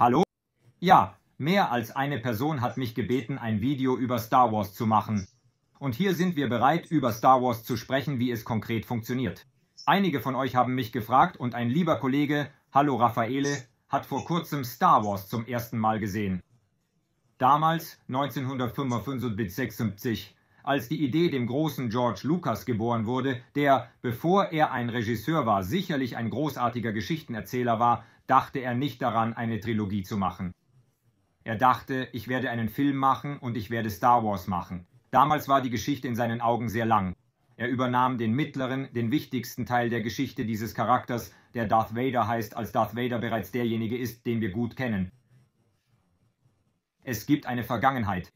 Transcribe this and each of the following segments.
Hallo? Ja, mehr als eine Person hat mich gebeten, ein Video über Star Wars zu machen. Und hier sind wir bereit, über Star Wars zu sprechen, wie es konkret funktioniert. Einige von euch haben mich gefragt und ein lieber Kollege, hallo Raffaele, hat vor kurzem Star Wars zum ersten Mal gesehen. Damals, 1975 als die Idee dem großen George Lucas geboren wurde, der, bevor er ein Regisseur war, sicherlich ein großartiger Geschichtenerzähler war, dachte er nicht daran, eine Trilogie zu machen. Er dachte, ich werde einen Film machen und ich werde Star Wars machen. Damals war die Geschichte in seinen Augen sehr lang. Er übernahm den mittleren, den wichtigsten Teil der Geschichte dieses Charakters, der Darth Vader heißt, als Darth Vader bereits derjenige ist, den wir gut kennen. Es gibt eine Vergangenheit.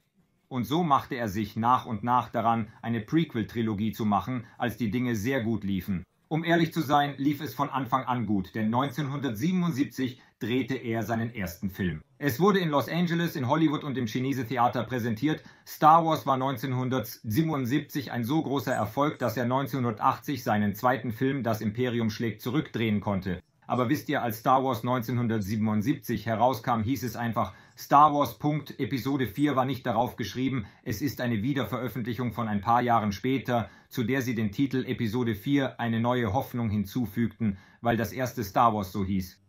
Und so machte er sich nach und nach daran, eine Prequel-Trilogie zu machen, als die Dinge sehr gut liefen. Um ehrlich zu sein, lief es von Anfang an gut, denn 1977 drehte er seinen ersten Film. Es wurde in Los Angeles, in Hollywood und im Chinese Theater präsentiert. Star Wars war 1977 ein so großer Erfolg, dass er 1980 seinen zweiten Film Das Imperium schlägt zurückdrehen konnte. Aber wisst ihr, als Star Wars 1977 herauskam, hieß es einfach, Star Wars. Punkt, Episode 4 war nicht darauf geschrieben, es ist eine Wiederveröffentlichung von ein paar Jahren später, zu der sie den Titel Episode 4 eine neue Hoffnung hinzufügten, weil das erste Star Wars so hieß.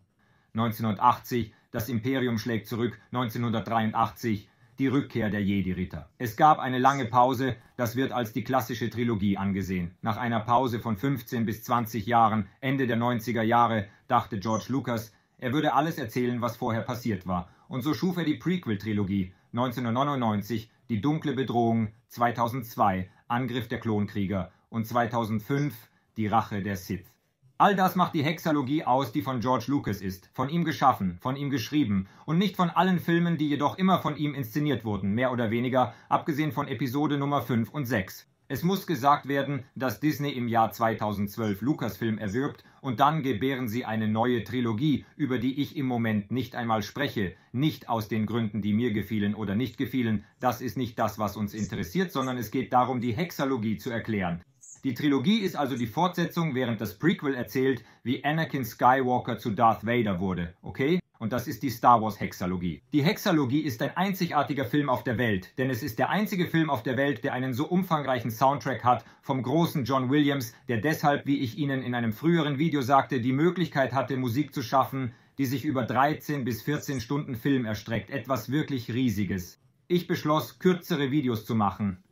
1980, das Imperium schlägt zurück, 1983, die Rückkehr der Jedi-Ritter. Es gab eine lange Pause, das wird als die klassische Trilogie angesehen. Nach einer Pause von 15 bis 20 Jahren, Ende der 90er Jahre, dachte George Lucas, er würde alles erzählen, was vorher passiert war. Und so schuf er die Prequel-Trilogie 1999, Die dunkle Bedrohung 2002, Angriff der Klonkrieger und 2005, Die Rache der Sith. All das macht die Hexalogie aus, die von George Lucas ist, von ihm geschaffen, von ihm geschrieben und nicht von allen Filmen, die jedoch immer von ihm inszeniert wurden, mehr oder weniger, abgesehen von Episode Nummer 5 und 6. Es muss gesagt werden, dass Disney im Jahr 2012 Lucasfilm erwirbt und dann gebären sie eine neue Trilogie, über die ich im Moment nicht einmal spreche. Nicht aus den Gründen, die mir gefielen oder nicht gefielen. Das ist nicht das, was uns interessiert, sondern es geht darum, die Hexalogie zu erklären. Die Trilogie ist also die Fortsetzung, während das Prequel erzählt, wie Anakin Skywalker zu Darth Vader wurde, okay? Und das ist die Star Wars Hexalogie. Die Hexalogie ist ein einzigartiger Film auf der Welt, denn es ist der einzige Film auf der Welt, der einen so umfangreichen Soundtrack hat vom großen John Williams, der deshalb, wie ich Ihnen in einem früheren Video sagte, die Möglichkeit hatte, Musik zu schaffen, die sich über 13 bis 14 Stunden Film erstreckt. Etwas wirklich Riesiges. Ich beschloss, kürzere Videos zu machen,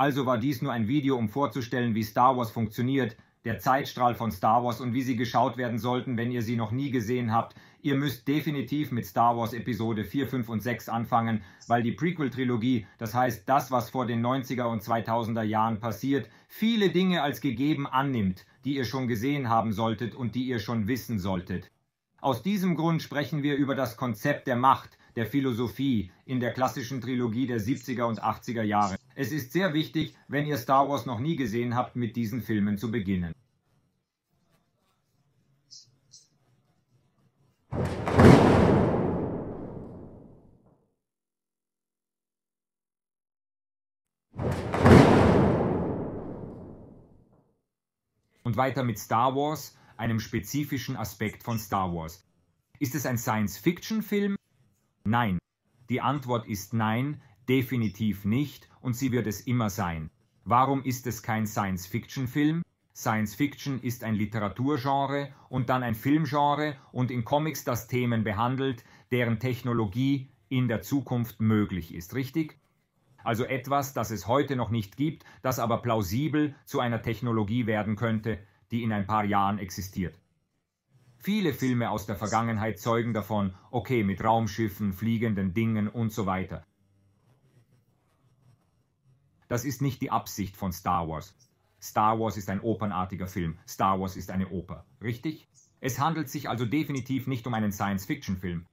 also war dies nur ein Video, um vorzustellen, wie Star Wars funktioniert, der Zeitstrahl von Star Wars und wie sie geschaut werden sollten, wenn ihr sie noch nie gesehen habt. Ihr müsst definitiv mit Star Wars Episode 4, 5 und 6 anfangen, weil die Prequel-Trilogie, das heißt das, was vor den 90er und 2000er Jahren passiert, viele Dinge als gegeben annimmt, die ihr schon gesehen haben solltet und die ihr schon wissen solltet. Aus diesem Grund sprechen wir über das Konzept der Macht, der Philosophie in der klassischen Trilogie der 70er und 80er Jahre. Es ist sehr wichtig, wenn ihr Star Wars noch nie gesehen habt, mit diesen Filmen zu beginnen. Und weiter mit Star Wars, einem spezifischen Aspekt von Star Wars. Ist es ein Science-Fiction-Film? Nein. Die Antwort ist nein, definitiv nicht und sie wird es immer sein. Warum ist es kein Science-Fiction-Film? Science Fiction ist ein Literaturgenre und dann ein Filmgenre und in Comics das Themen behandelt, deren Technologie in der Zukunft möglich ist, richtig? Also etwas, das es heute noch nicht gibt, das aber plausibel zu einer Technologie werden könnte, die in ein paar Jahren existiert. Viele Filme aus der Vergangenheit zeugen davon, okay, mit Raumschiffen, fliegenden Dingen und so weiter. Das ist nicht die Absicht von Star Wars. Star Wars ist ein opernartiger Film. Star Wars ist eine Oper. Richtig? Es handelt sich also definitiv nicht um einen Science-Fiction-Film.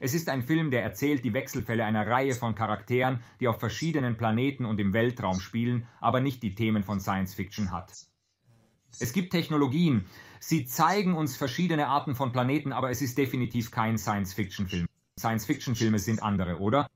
Es ist ein Film, der erzählt die Wechselfälle einer Reihe von Charakteren, die auf verschiedenen Planeten und im Weltraum spielen, aber nicht die Themen von Science-Fiction hat. Es gibt Technologien. Sie zeigen uns verschiedene Arten von Planeten, aber es ist definitiv kein Science-Fiction-Film. Science-Fiction-Filme sind andere, oder?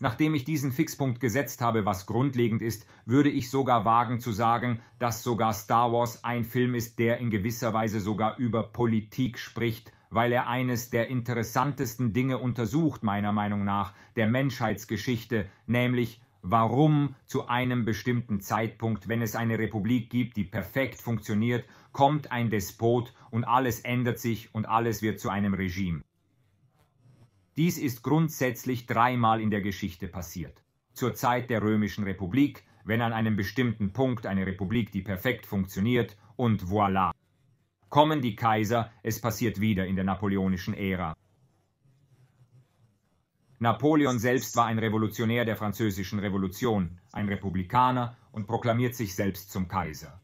Nachdem ich diesen Fixpunkt gesetzt habe, was grundlegend ist, würde ich sogar wagen zu sagen, dass sogar Star Wars ein Film ist, der in gewisser Weise sogar über Politik spricht, weil er eines der interessantesten Dinge untersucht, meiner Meinung nach, der Menschheitsgeschichte, nämlich warum zu einem bestimmten Zeitpunkt, wenn es eine Republik gibt, die perfekt funktioniert, kommt ein Despot und alles ändert sich und alles wird zu einem Regime. Dies ist grundsätzlich dreimal in der Geschichte passiert. Zur Zeit der Römischen Republik, wenn an einem bestimmten Punkt eine Republik, die perfekt funktioniert, und voilà. Kommen die Kaiser, es passiert wieder in der napoleonischen Ära. Napoleon selbst war ein Revolutionär der französischen Revolution, ein Republikaner und proklamiert sich selbst zum Kaiser.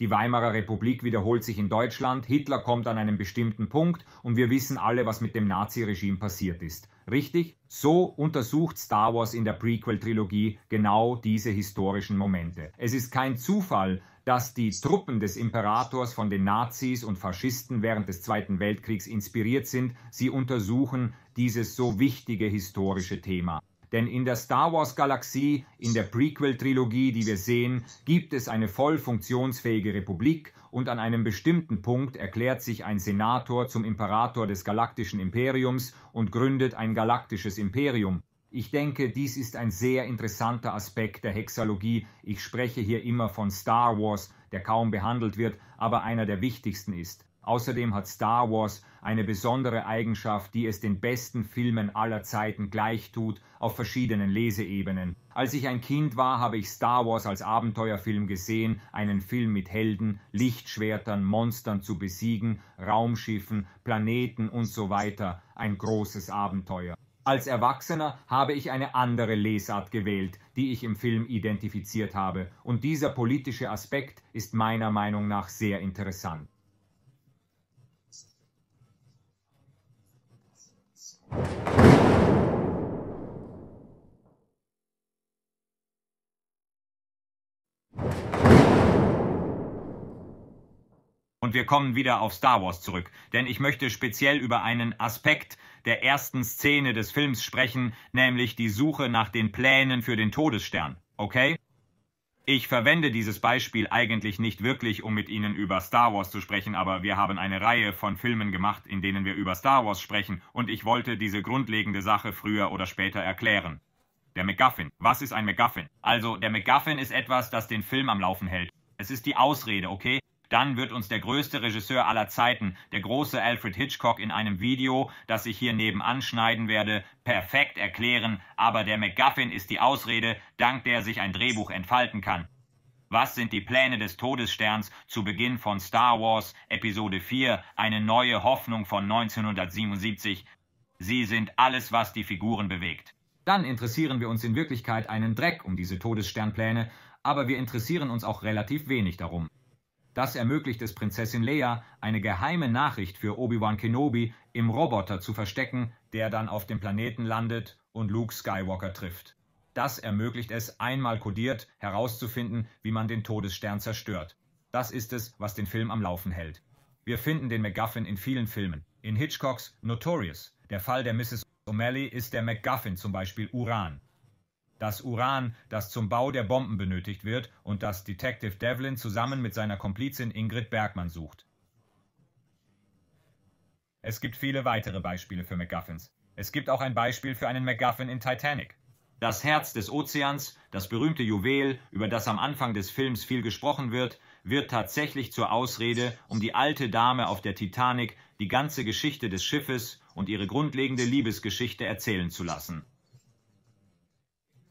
Die Weimarer Republik wiederholt sich in Deutschland, Hitler kommt an einem bestimmten Punkt und wir wissen alle, was mit dem Naziregime passiert ist. Richtig? So untersucht Star Wars in der Prequel-Trilogie genau diese historischen Momente. Es ist kein Zufall, dass die Truppen des Imperators von den Nazis und Faschisten während des Zweiten Weltkriegs inspiriert sind. Sie untersuchen dieses so wichtige historische Thema. Denn in der Star Wars-Galaxie, in der Prequel-Trilogie, die wir sehen, gibt es eine voll funktionsfähige Republik und an einem bestimmten Punkt erklärt sich ein Senator zum Imperator des galaktischen Imperiums und gründet ein galaktisches Imperium. Ich denke, dies ist ein sehr interessanter Aspekt der Hexalogie. Ich spreche hier immer von Star Wars, der kaum behandelt wird, aber einer der wichtigsten ist. Außerdem hat Star Wars eine besondere Eigenschaft, die es den besten Filmen aller Zeiten gleichtut, auf verschiedenen Leseebenen. Als ich ein Kind war, habe ich Star Wars als Abenteuerfilm gesehen, einen Film mit Helden, Lichtschwertern, Monstern zu besiegen, Raumschiffen, Planeten und so weiter. Ein großes Abenteuer. Als Erwachsener habe ich eine andere Lesart gewählt, die ich im Film identifiziert habe, und dieser politische Aspekt ist meiner Meinung nach sehr interessant. Und wir kommen wieder auf Star Wars zurück, denn ich möchte speziell über einen Aspekt der ersten Szene des Films sprechen, nämlich die Suche nach den Plänen für den Todesstern. Okay? Ich verwende dieses Beispiel eigentlich nicht wirklich, um mit Ihnen über Star Wars zu sprechen, aber wir haben eine Reihe von Filmen gemacht, in denen wir über Star Wars sprechen, und ich wollte diese grundlegende Sache früher oder später erklären. Der MacGuffin. Was ist ein MacGuffin? Also, der MacGuffin ist etwas, das den Film am Laufen hält. Es ist die Ausrede, okay? dann wird uns der größte Regisseur aller Zeiten, der große Alfred Hitchcock, in einem Video, das ich hier nebenan schneiden werde, perfekt erklären, aber der MacGuffin ist die Ausrede, dank der sich ein Drehbuch entfalten kann. Was sind die Pläne des Todessterns zu Beginn von Star Wars Episode 4, eine neue Hoffnung von 1977? Sie sind alles, was die Figuren bewegt. Dann interessieren wir uns in Wirklichkeit einen Dreck um diese Todessternpläne, aber wir interessieren uns auch relativ wenig darum. Das ermöglicht es Prinzessin Leia, eine geheime Nachricht für Obi-Wan Kenobi im Roboter zu verstecken, der dann auf dem Planeten landet und Luke Skywalker trifft. Das ermöglicht es, einmal kodiert herauszufinden, wie man den Todesstern zerstört. Das ist es, was den Film am Laufen hält. Wir finden den MacGuffin in vielen Filmen. In Hitchcocks Notorious, der Fall der Mrs. O'Malley ist der MacGuffin zum Beispiel Uran. Das Uran, das zum Bau der Bomben benötigt wird und das Detective Devlin zusammen mit seiner Komplizin Ingrid Bergmann sucht. Es gibt viele weitere Beispiele für MacGuffins. Es gibt auch ein Beispiel für einen MacGuffin in Titanic. Das Herz des Ozeans, das berühmte Juwel, über das am Anfang des Films viel gesprochen wird, wird tatsächlich zur Ausrede, um die alte Dame auf der Titanic die ganze Geschichte des Schiffes und ihre grundlegende Liebesgeschichte erzählen zu lassen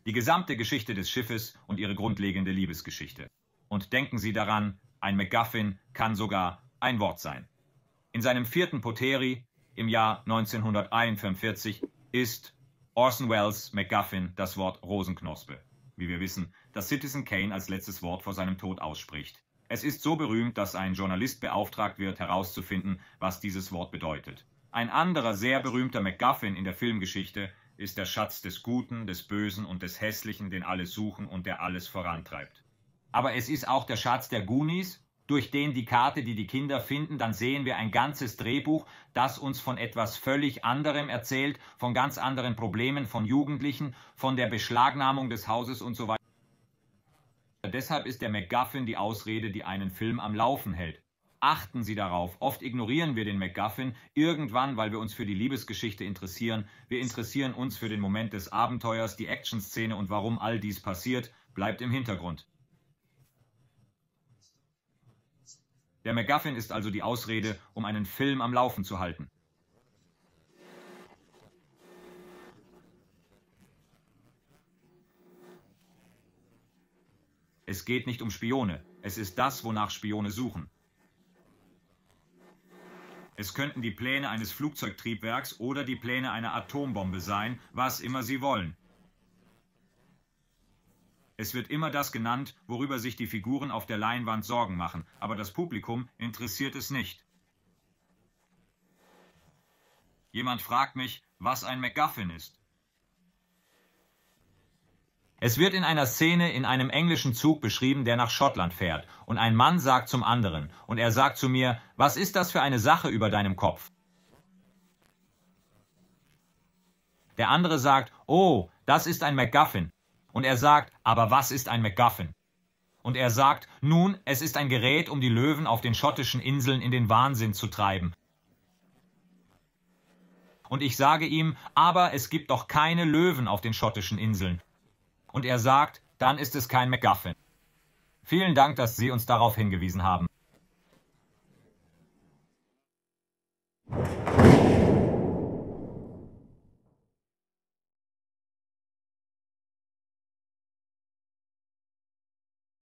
die gesamte Geschichte des Schiffes und ihre grundlegende Liebesgeschichte. Und denken Sie daran, ein MacGuffin kann sogar ein Wort sein. In seinem vierten Poteri im Jahr 1941 ist Orson Welles MacGuffin das Wort Rosenknospe. Wie wir wissen, das Citizen Kane als letztes Wort vor seinem Tod ausspricht. Es ist so berühmt, dass ein Journalist beauftragt wird, herauszufinden, was dieses Wort bedeutet. Ein anderer sehr berühmter MacGuffin in der Filmgeschichte ist der Schatz des Guten, des Bösen und des Hässlichen, den alle suchen und der alles vorantreibt. Aber es ist auch der Schatz der Goonies, durch den die Karte, die die Kinder finden, dann sehen wir ein ganzes Drehbuch, das uns von etwas völlig anderem erzählt, von ganz anderen Problemen von Jugendlichen, von der Beschlagnahmung des Hauses und so weiter. Deshalb ist der MacGuffin die Ausrede, die einen Film am Laufen hält. Achten Sie darauf. Oft ignorieren wir den MacGuffin irgendwann, weil wir uns für die Liebesgeschichte interessieren. Wir interessieren uns für den Moment des Abenteuers, die Actionszene und warum all dies passiert, bleibt im Hintergrund. Der MacGuffin ist also die Ausrede, um einen Film am Laufen zu halten. Es geht nicht um Spione. Es ist das, wonach Spione suchen. Es könnten die Pläne eines Flugzeugtriebwerks oder die Pläne einer Atombombe sein, was immer sie wollen. Es wird immer das genannt, worüber sich die Figuren auf der Leinwand Sorgen machen, aber das Publikum interessiert es nicht. Jemand fragt mich, was ein MacGuffin ist. Es wird in einer Szene in einem englischen Zug beschrieben, der nach Schottland fährt, und ein Mann sagt zum anderen, und er sagt zu mir, was ist das für eine Sache über deinem Kopf? Der andere sagt, oh, das ist ein MacGuffin. Und er sagt, aber was ist ein MacGuffin? Und er sagt, nun, es ist ein Gerät, um die Löwen auf den schottischen Inseln in den Wahnsinn zu treiben. Und ich sage ihm, aber es gibt doch keine Löwen auf den schottischen Inseln und er sagt, dann ist es kein MacGuffin. Vielen Dank, dass Sie uns darauf hingewiesen haben.